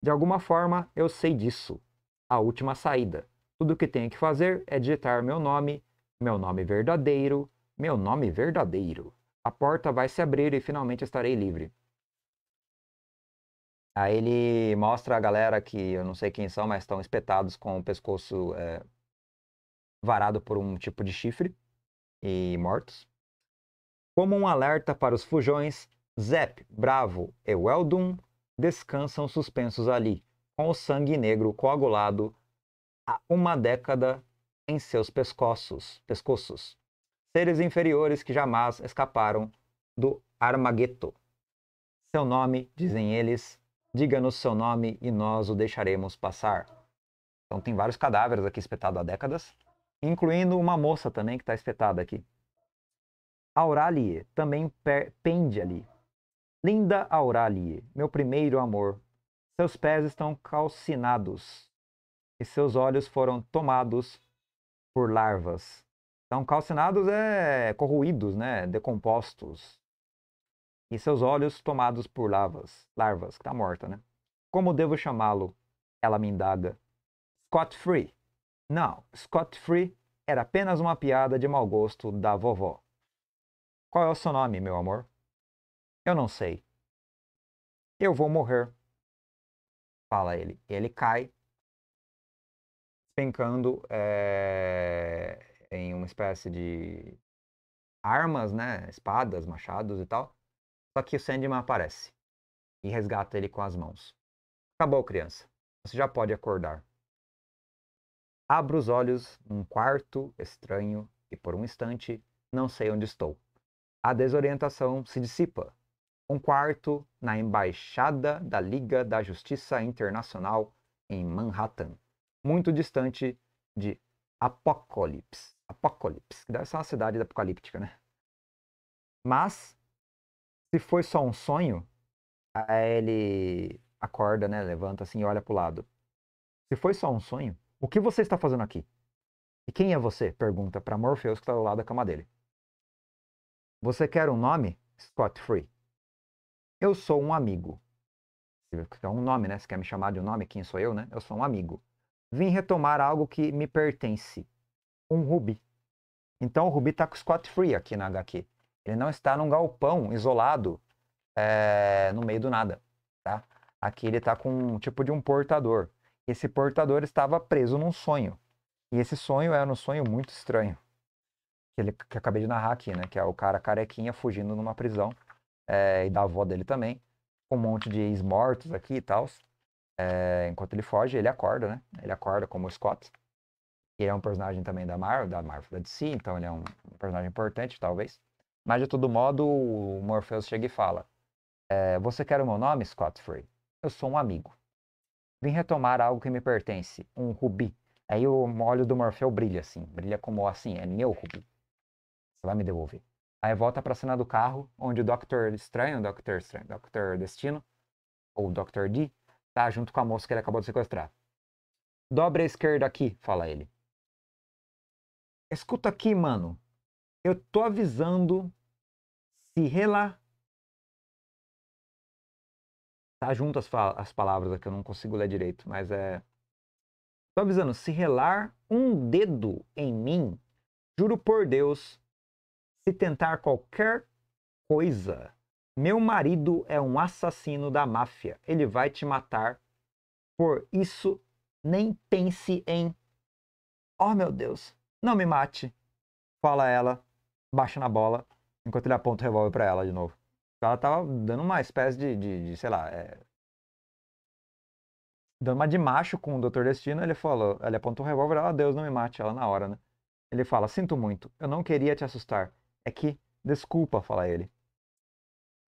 De alguma forma, eu sei disso. A última saída. Tudo o que tenho que fazer é digitar meu nome, meu nome verdadeiro, meu nome verdadeiro. A porta vai se abrir e finalmente estarei livre. Aí ele mostra a galera que eu não sei quem são, mas estão espetados com o pescoço é, varado por um tipo de chifre e mortos. Como um alerta para os fujões, Zep, Bravo e Weldon descansam suspensos ali, com o sangue negro coagulado há uma década em seus pescoços, pescoços. Seres inferiores que jamais escaparam do Armageto. Seu nome, dizem eles, diga-nos seu nome e nós o deixaremos passar. Então tem vários cadáveres aqui espetados há décadas, incluindo uma moça também que está espetada aqui. Auralie, também pende ali. Linda Auralie, meu primeiro amor, seus pés estão calcinados e seus olhos foram tomados por larvas. Então, calcinados é corroídos, né? Decompostos. E seus olhos tomados por larvas. Larvas, que tá morta, né? Como devo chamá-lo? Ela me indaga. Scott Free. Não, Scott Free era apenas uma piada de mau gosto da vovó. Qual é o seu nome, meu amor? Eu não sei. Eu vou morrer. Fala ele. E ele cai, pencando é, eh, em uma espécie de armas, né? Espadas, machados e tal. Só que o Sandman aparece e resgata ele com as mãos. Acabou, criança. Você já pode acordar. Abro os olhos num quarto estranho e por um instante não sei onde estou a desorientação se dissipa. Um quarto na Embaixada da Liga da Justiça Internacional em Manhattan, muito distante de Apocalipse. Apocalipse, que deve ser uma cidade apocalíptica, né? Mas, se foi só um sonho, ele acorda, né? Levanta assim e olha pro lado. Se foi só um sonho, o que você está fazendo aqui? E quem é você? Pergunta para Morpheus que está do lado da cama dele. Você quer um nome? Scott Free. Eu sou um amigo. É um nome, né? Você quer me chamar de um nome? Quem sou eu, né? Eu sou um amigo. Vim retomar algo que me pertence. Um rubi. Então o rubi está com Scott Free aqui na HQ. Ele não está num galpão isolado é, no meio do nada, tá? Aqui ele está com um tipo de um portador. Esse portador estava preso num sonho. E esse sonho era um sonho muito estranho que, ele, que acabei de narrar aqui, né? Que é o cara carequinha fugindo numa prisão é, e da avó dele também, com um monte de ex-mortos aqui e tal. É, eh, enquanto ele foge, ele acorda, né? Ele acorda como o Scott. Ele é um personagem também da Marvel, da Marvel da DC, então ele é um personagem importante, talvez. Mas, de todo modo, o Morpheus chega e fala: é, Você quer o meu nome, Scott Free? Eu sou um amigo. Vim retomar algo que me pertence, um rubi. Aí o molho do Morfeu brilha assim, brilha como assim, é meu rubi. Você vai me devolver. Aí volta pra cena do carro, onde o Dr Estranho, Dr Estranho, Dr. Destino, ou Dr D, tá junto com a moça que ele acabou de sequestrar. Dobre a esquerda aqui, fala ele. Escuta aqui, mano. Eu tô avisando se rela. Tá junto as, as palavras aqui, eu não consigo ler direito, mas é. Tô avisando, se relar um dedo em mim, juro por Deus, se tentar qualquer coisa, meu marido é um assassino da máfia. Ele vai te matar. Por isso, nem pense em. Oh, meu Deus, não me mate. Fala ela, baixa na bola, enquanto ele aponta o revólver pra ela de novo. Ela tava dando uma espécie de, de, de sei lá, é... dando uma de macho com o Dr. Destino. Ele falou, ele apontou o revólver, ela, Deus, não me mate, ela na hora, né? Ele fala, sinto muito, eu não queria te assustar. É que, desculpa, fala ele.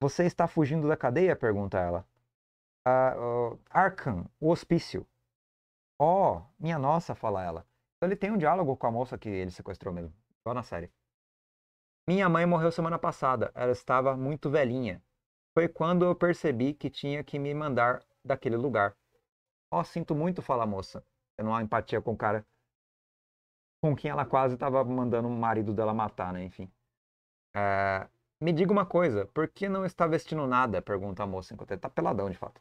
Você está fugindo da cadeia? pergunta ela. Ah, uh, Arkham, o hospício. Oh, minha nossa, fala ela. Então ele tem um diálogo com a moça que ele sequestrou mesmo. Só na série. Minha mãe morreu semana passada. Ela estava muito velhinha. Foi quando eu percebi que tinha que me mandar daquele lugar. Oh, sinto muito, fala a moça. Eu não há empatia com o cara com quem ela quase estava mandando o marido dela matar, né? Enfim. Ah, me diga uma coisa, por que não está vestindo nada? Pergunta a moça enquanto ele está peladão de fato.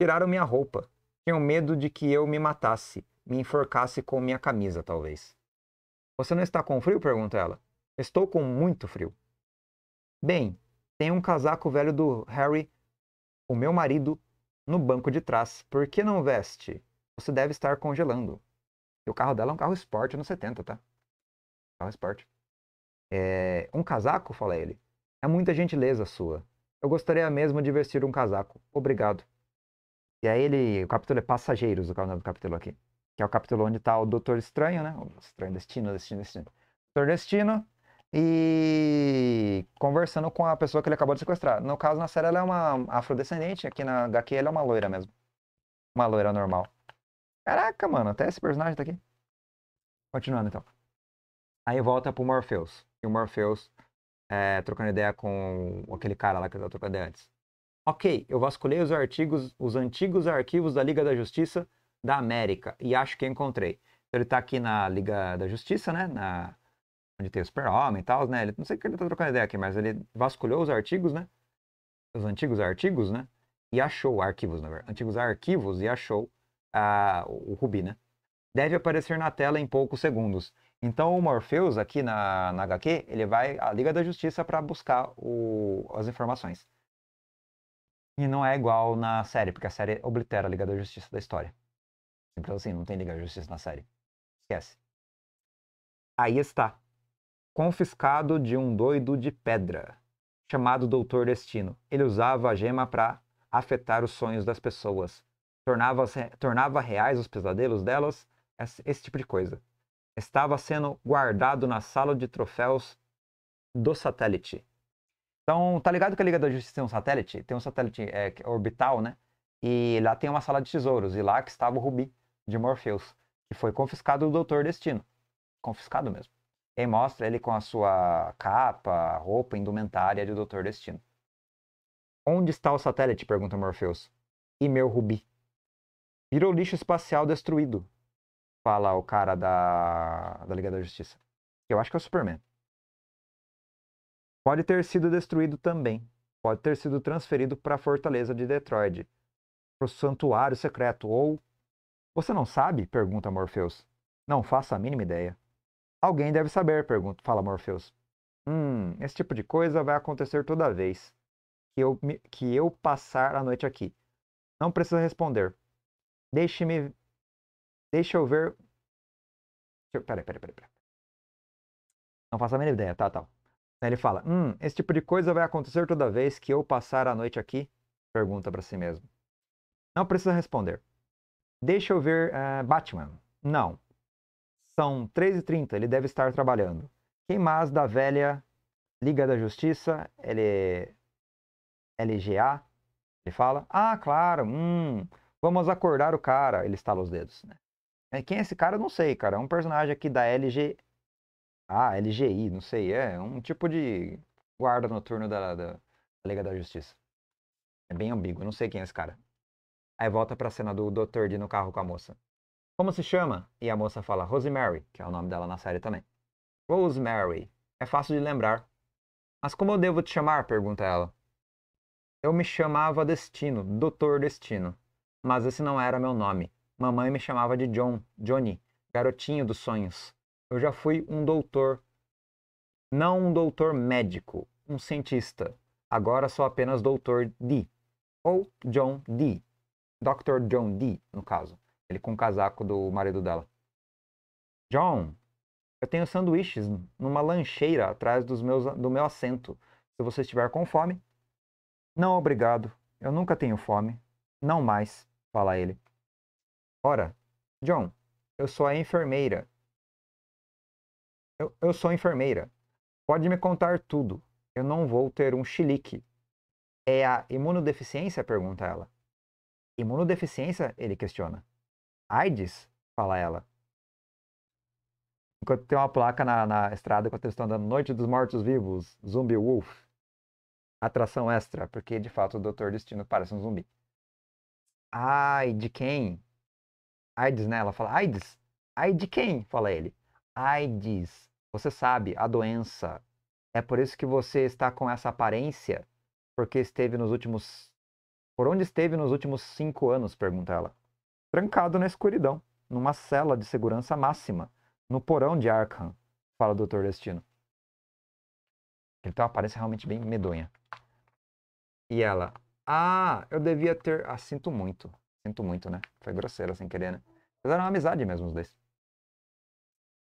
Tiraram minha roupa. Tinham medo de que eu me matasse, me enforcasse com minha camisa, talvez. Você não está com frio? Pergunta ela. Estou com muito frio. Bem, tem um casaco velho do Harry, o meu marido, no banco de trás. Por que não veste? Você deve estar congelando. E o carro dela é um carro esporte anos 70, tá? Carro esporte. É, um casaco, fala ele, é muita gentileza sua. Eu gostaria mesmo de vestir um casaco. Obrigado. E aí ele, o capítulo é Passageiros, o nome do capítulo aqui. Que é o capítulo onde está o Doutor Estranho, né? O Estranho Destino, Destino, Destino. Doutor Destino e conversando com a pessoa que ele acabou de sequestrar. No caso, na série, ela é uma afrodescendente. Aqui na HQ, ela é uma loira mesmo. Uma loira normal. Caraca, mano, até esse personagem tá aqui. Continuando, então. Aí volta pro Morpheus. E o Morpheus é, trocando ideia com aquele cara lá que eu tava trocando ideia antes. Ok, eu vasculhei os artigos, os antigos arquivos da Liga da Justiça da América e acho que encontrei. Então, ele tá aqui na Liga da Justiça, né? Na, onde tem o Super-Homem e tal, né? Ele, não sei o que ele tá trocando ideia aqui, mas ele vasculhou os artigos, né? Os antigos artigos, né? E achou arquivos, na verdade. Antigos arquivos e achou uh, o Rubi, né? Deve aparecer na tela em poucos segundos. Então o Morpheus aqui na, na HQ, ele vai à Liga da Justiça para buscar o, as informações. E não é igual na série, porque a série oblitera a Liga da Justiça da história. Simples assim, não tem Liga da Justiça na série. Esquece. Aí está. Confiscado de um doido de pedra, chamado Doutor Destino. Ele usava a gema para afetar os sonhos das pessoas. Tornava, tornava reais os pesadelos delas, esse, esse tipo de coisa estava sendo guardado na sala de troféus do satélite. Então, tá ligado que a Liga da Justiça tem um satélite? Tem um satélite é, é, orbital, né? E lá tem uma sala de tesouros, e lá que estava o Rubi de Morpheus, que foi confiscado do Doutor Destino. Confiscado mesmo. E mostra ele com a sua capa, roupa, indumentária é de Doutor Destino. Onde está o satélite? pergunta Morpheus. E meu Rubi? Virou lixo espacial destruído, fala o cara da, da Liga da Justiça? Eu acho que é o Superman. Pode ter sido destruído também. Pode ter sido transferido para a Fortaleza de Detroit, para o Santuário Secreto. Ou. Você não sabe? pergunta Morpheus. Não faço a mínima ideia. Alguém deve saber, pergunta, fala Morpheus. Hum, esse tipo de coisa vai acontecer toda vez que eu, que eu passar a noite aqui. Não precisa responder. Deixe-me Deixa eu ver. Peraí, peraí, peraí, peraí. Não faço a mínima ideia, tá, tal. Tá. Ele fala: Hum, esse tipo de coisa vai acontecer toda vez que eu passar a noite aqui? Pergunta para si mesmo. Não precisa responder. Deixa eu ver uh, Batman. Não. São 3h30, ele deve estar trabalhando. Quem mais da velha Liga da Justiça? Ele. LGA? Ele fala: Ah, claro, hum, vamos acordar o cara. Ele estala os dedos, né? É, quem é esse cara, eu não sei, cara. É um personagem aqui da LG... Ah, LGI, não sei. É um tipo de guarda noturno da, da, da Liga da Justiça. É bem ambíguo, não sei quem é esse cara. Aí volta pra cena do Dr. D no carro com a moça. Como se chama? E a moça fala Rosemary, que é o nome dela na série também. Rosemary. É fácil de lembrar. Mas como eu devo te chamar? pergunta ela. Eu me chamava Destino, Doutor Destino. Mas esse não era meu nome. Mamãe me chamava de John, Johnny, garotinho dos sonhos. Eu já fui um doutor. Não um doutor médico, um cientista. Agora sou apenas doutor D. Ou John D. Dr. John D, no caso. Ele com o casaco do marido dela. John, eu tenho sanduíches numa lancheira atrás dos meus, do meu assento. Se você estiver com fome. Não, obrigado. Eu nunca tenho fome. Não mais, fala ele. Ora, John, eu sou a enfermeira. Eu, eu sou enfermeira. Pode me contar tudo. Eu não vou ter um chilique. É a imunodeficiência? pergunta ela. Imunodeficiência? ele questiona. AIDS? fala ela. Enquanto tem uma placa na, na estrada enquanto a estão andando Noite dos Mortos Vivos, Zumbi Wolf. Atração extra, porque de fato o Dr. Destino parece um zumbi. Ai, de quem? AIDS, né? Ela fala, AIDS? AIDS de quem? Fala ele. AIDS. Você sabe, a doença. É por isso que você está com essa aparência, porque esteve nos últimos. Por onde esteve nos últimos cinco anos? Pergunta ela. Trancado na escuridão, numa cela de segurança máxima, no porão de Arkham, fala o Dr. Destino. Ele tem uma aparência realmente bem medonha. E ela, ah, eu devia ter. Ah, sinto muito. Sinto muito, né? Foi grosseira sem querer, né? Fizeram uma amizade mesmo os dois.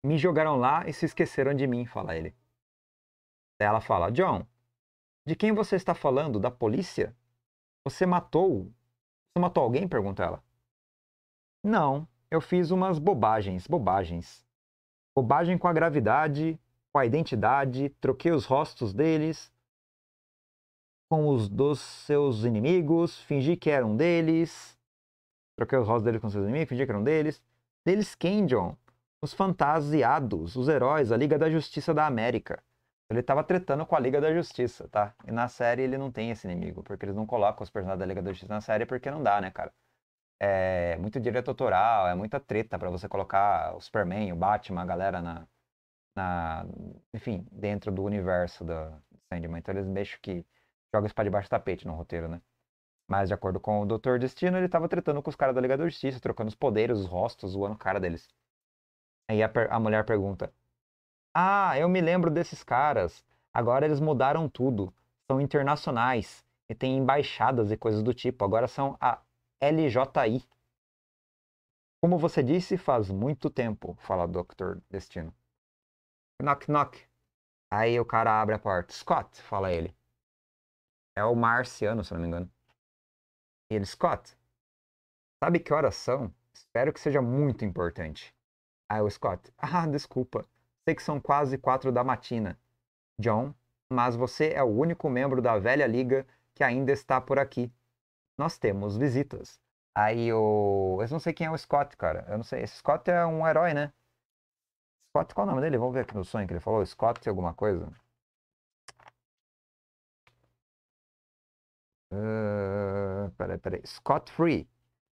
Me jogaram lá e se esqueceram de mim, fala ele. Daí ela fala: John, de quem você está falando? Da polícia? Você matou? Você matou alguém? pergunta ela. Não, eu fiz umas bobagens, bobagens. Bobagem com a gravidade, com a identidade, troquei os rostos deles com os dos seus inimigos, fingi que era um deles, Troquei os rostos dele com seus inimigos, fingi que eram deles. Deles Kenjon, os fantasiados, os heróis, a Liga da Justiça da América. Ele tava tretando com a Liga da Justiça, tá? E na série ele não tem esse inimigo, porque eles não colocam os personagens da Liga da Justiça na série porque não dá, né, cara? É muito direito autoral, é muita treta para você colocar o Superman, o Batman, a galera na, na. Enfim, dentro do universo da Sandman. Então eles deixam que jogam isso pra debaixo do tapete no roteiro, né? Mas, de acordo com o Dr. Destino, ele estava tretando com os caras da Liga da Justiça, trocando os poderes, os rostos, zoando o cara deles. Aí a, a mulher pergunta: Ah, eu me lembro desses caras. Agora eles mudaram tudo. São internacionais. E tem embaixadas e coisas do tipo. Agora são a LJI. Como você disse, faz muito tempo, fala o Dr. Destino. Knock, knock. Aí o cara abre a porta. Scott, fala ele. É o marciano, se não me engano. E ele, Scott, sabe que horas são? Espero que seja muito importante. Aí o Scott, ah, desculpa, sei que são quase quatro da matina. John, mas você é o único membro da velha liga que ainda está por aqui. Nós temos visitas. Aí o. Eu não sei quem é o Scott, cara. Eu não sei. Esse Scott é um herói, né? Scott, qual é o nome dele? Vamos ver aqui no sonho que ele falou. Scott alguma coisa? Uh... Não, peraí, peraí. Scott Free.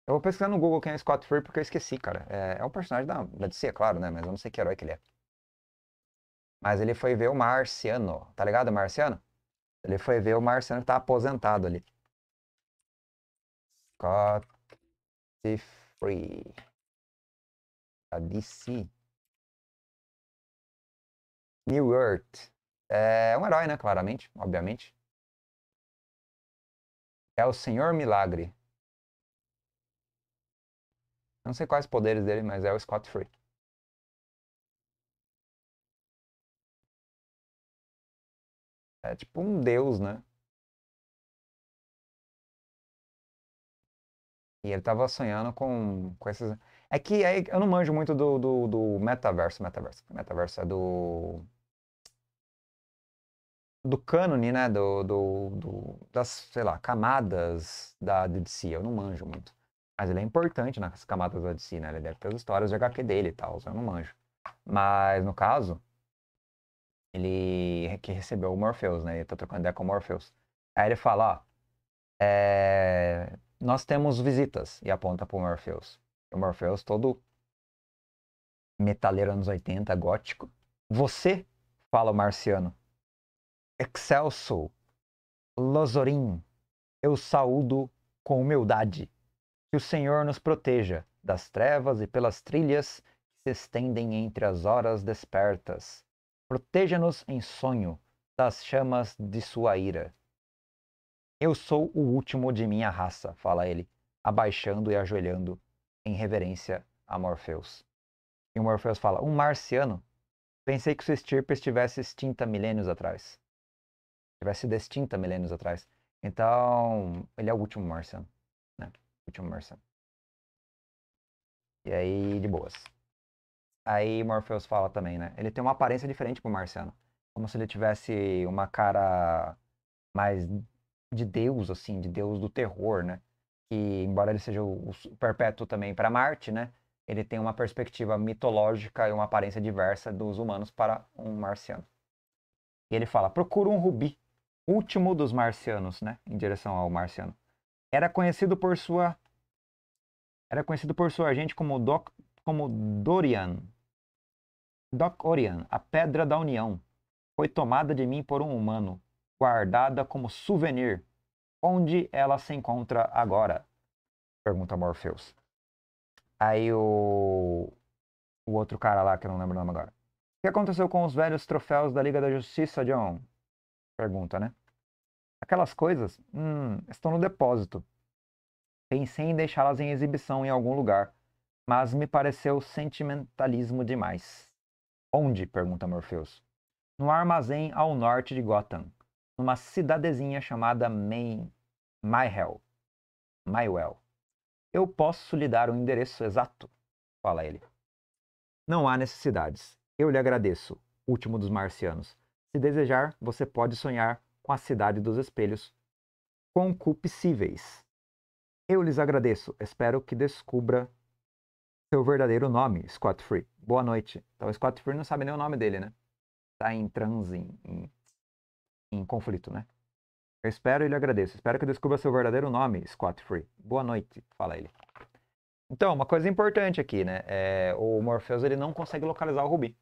Eu vou pesquisar no Google quem é Scott Free porque eu esqueci, cara. É, é um personagem da, da DC, é claro, né? Mas eu não sei que herói que ele é. Mas ele foi ver o Marciano, tá ligado? Marciano? Ele foi ver o Marciano que tá aposentado ali. Scott Free. A DC. New Earth. É um herói, né? Claramente, obviamente. É o Senhor Milagre. Não sei quais poderes dele, mas é o Scott Free. É tipo um deus, né? E ele tava sonhando com, com esses. É que eu não manjo muito do, do, do metaverso, metaverso. Metaverso é do do cânone, né, do, do, do, das, sei lá, camadas da DC, eu não manjo muito. Mas ele é importante nas camadas da DC, né, ele deve ter as histórias de HQ dele e tal, eu não manjo. Mas, no caso, ele que recebeu o Morpheus, né, ele tá trocando ideia com o Morpheus. Aí ele fala, ó, é... nós temos visitas, e aponta pro Morpheus. O Morpheus todo metaleiro anos 80, gótico. Você, fala o marciano, Excelso, Lozorim, eu saúdo com humildade. Que o Senhor nos proteja das trevas e pelas trilhas que se estendem entre as horas despertas. Proteja-nos em sonho das chamas de sua ira. Eu sou o último de minha raça, fala ele, abaixando e ajoelhando em reverência a Morpheus. E o Morpheus fala: Um marciano? Pensei que sua estirpe estivesse extinta milênios atrás tivesse ser extinta milênios atrás. Então, ele é o último marciano né? O último marciano E aí, de boas. Aí Morpheus fala também, né? Ele tem uma aparência diferente pro Marciano. Como se ele tivesse uma cara mais de Deus, assim, de Deus do terror, né? Que, embora ele seja o, o perpétuo também para Marte, né? Ele tem uma perspectiva mitológica e uma aparência diversa dos humanos para um marciano. E ele fala: procura um rubi último dos marcianos, né? Em direção ao marciano. Era conhecido por sua era conhecido por sua gente como Doc como Dorian. Doc Orian, a pedra da união, foi tomada de mim por um humano, guardada como souvenir. Onde ela se encontra agora? Pergunta Morpheus. Aí o o outro cara lá que eu não lembro o nome agora. O que aconteceu com os velhos troféus da Liga da Justiça, John? Pergunta, né? Aquelas coisas hum, estão no depósito. Pensei em deixá-las em exibição em algum lugar, mas me pareceu sentimentalismo demais. Onde? pergunta Morpheus. No armazém ao norte de Gotham, numa cidadezinha chamada Maine, Myhell. Mywell. Eu posso lhe dar o um endereço exato, fala ele. Não há necessidades. Eu lhe agradeço, último dos marcianos. Se desejar, você pode sonhar com a cidade dos espelhos concupiscíveis. Eu lhes agradeço. Espero que descubra seu verdadeiro nome, Scott Free. Boa noite. Então, Scott Free não sabe nem o nome dele, né? Tá em transe, em, em, em conflito, né? Eu espero e lhe agradeço. Espero que descubra seu verdadeiro nome, Scott Free. Boa noite, fala ele. Então, uma coisa importante aqui, né? É, o Morpheus ele não consegue localizar o Rubi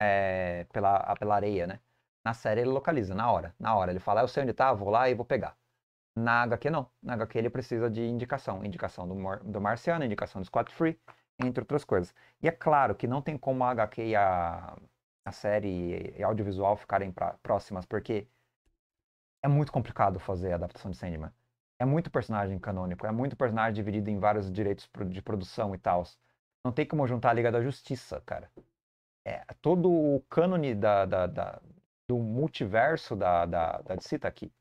é, pela, pela areia, né? Na série ele localiza, na hora. Na hora ele fala, ah, eu sei onde tá, vou lá e vou pegar. Na HQ não. Na HQ ele precisa de indicação. Indicação do, Mar do Marciano, indicação do Scott Free, entre outras coisas. E é claro que não tem como a HQ e a, a série e audiovisual ficarem pra, próximas, porque é muito complicado fazer a adaptação de Sandman. É muito personagem canônico, é muito personagem dividido em vários direitos de produção e tal. Não tem como juntar a Liga da Justiça, cara é, todo o cânone da, da, da, do multiverso da, da, da DC tá aqui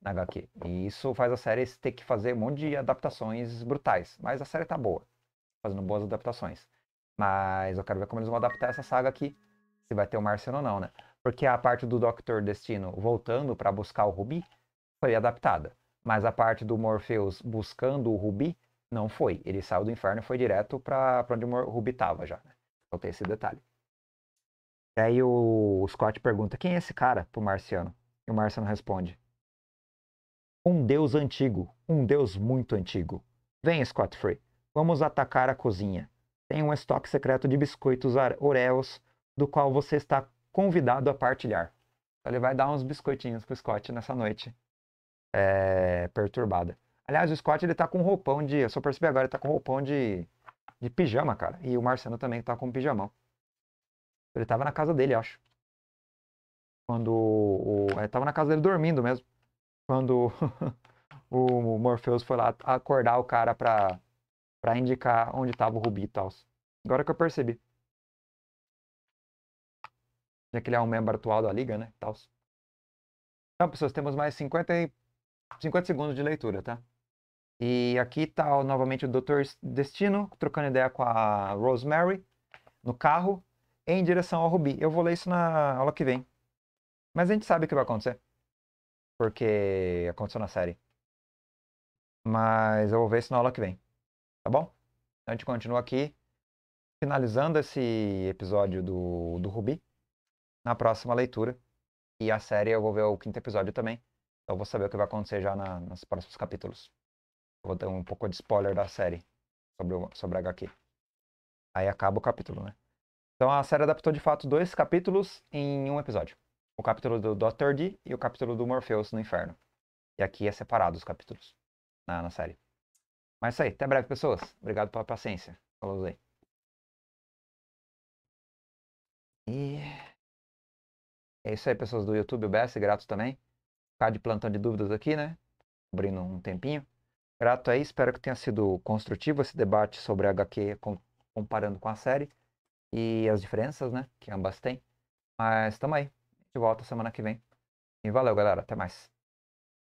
na HQ. E isso faz a série ter que fazer um monte de adaptações brutais. Mas a série tá boa, fazendo boas adaptações. Mas eu quero ver como eles vão adaptar essa saga aqui. Se vai ter o Marcelo ou não, né? Porque a parte do Dr. Destino voltando para buscar o Rubi foi adaptada. Mas a parte do Morpheus buscando o Rubi não foi. Ele saiu do inferno e foi direto para onde o Rubi tava já. Né? Então tem esse detalhe aí o Scott pergunta: quem é esse cara pro marciano? E o marciano responde: um deus antigo, um deus muito antigo. Vem, Scott Free, vamos atacar a cozinha. Tem um estoque secreto de biscoitos Oreos, do qual você está convidado a partilhar. Então ele vai dar uns biscoitinhos pro Scott nessa noite é, perturbada. Aliás, o Scott ele tá com roupão de. Eu só percebi agora, ele tá com roupão de, de pijama, cara. E o Marciano também tá com pijamão. Ele tava na casa dele, acho. Quando. O... Ele é, tava na casa dele dormindo mesmo. Quando o Morpheus foi lá acordar o cara pra, pra indicar onde tava o Rubi e tal. Agora que eu percebi. Já que ele é um membro atual da liga, né? Tals. Então, pessoas, temos mais 50, e... 50 segundos de leitura, tá? E aqui tá novamente o Dr. Destino trocando ideia com a Rosemary no carro em direção ao Rubi. Eu vou ler isso na aula que vem. Mas a gente sabe o que vai acontecer. Porque aconteceu na série. Mas eu vou ver isso na aula que vem. Tá bom? Então a gente continua aqui, finalizando esse episódio do, do Rubi. Na próxima leitura. E a série eu vou ver o quinto episódio também. Então eu vou saber o que vai acontecer já na, nos próximos capítulos. Eu vou dar um pouco de spoiler da série sobre, sobre a HQ. Aí acaba o capítulo, né? Então a série adaptou de fato dois capítulos em um episódio. O capítulo do Dr. D e o capítulo do Morpheus no Inferno. E aqui é separado os capítulos na, na série. Mas é isso aí. Até breve, pessoas. Obrigado pela paciência. Falou Zé. E é isso aí, pessoas do YouTube, BS, grato também. Ficar tá de plantão de dúvidas aqui, né? Cobrindo um tempinho. Grato aí, espero que tenha sido construtivo esse debate sobre a HQ comparando com a série e as diferenças, né? Que ambas têm. Mas tamo aí. De volta semana que vem. E valeu, galera. Até mais.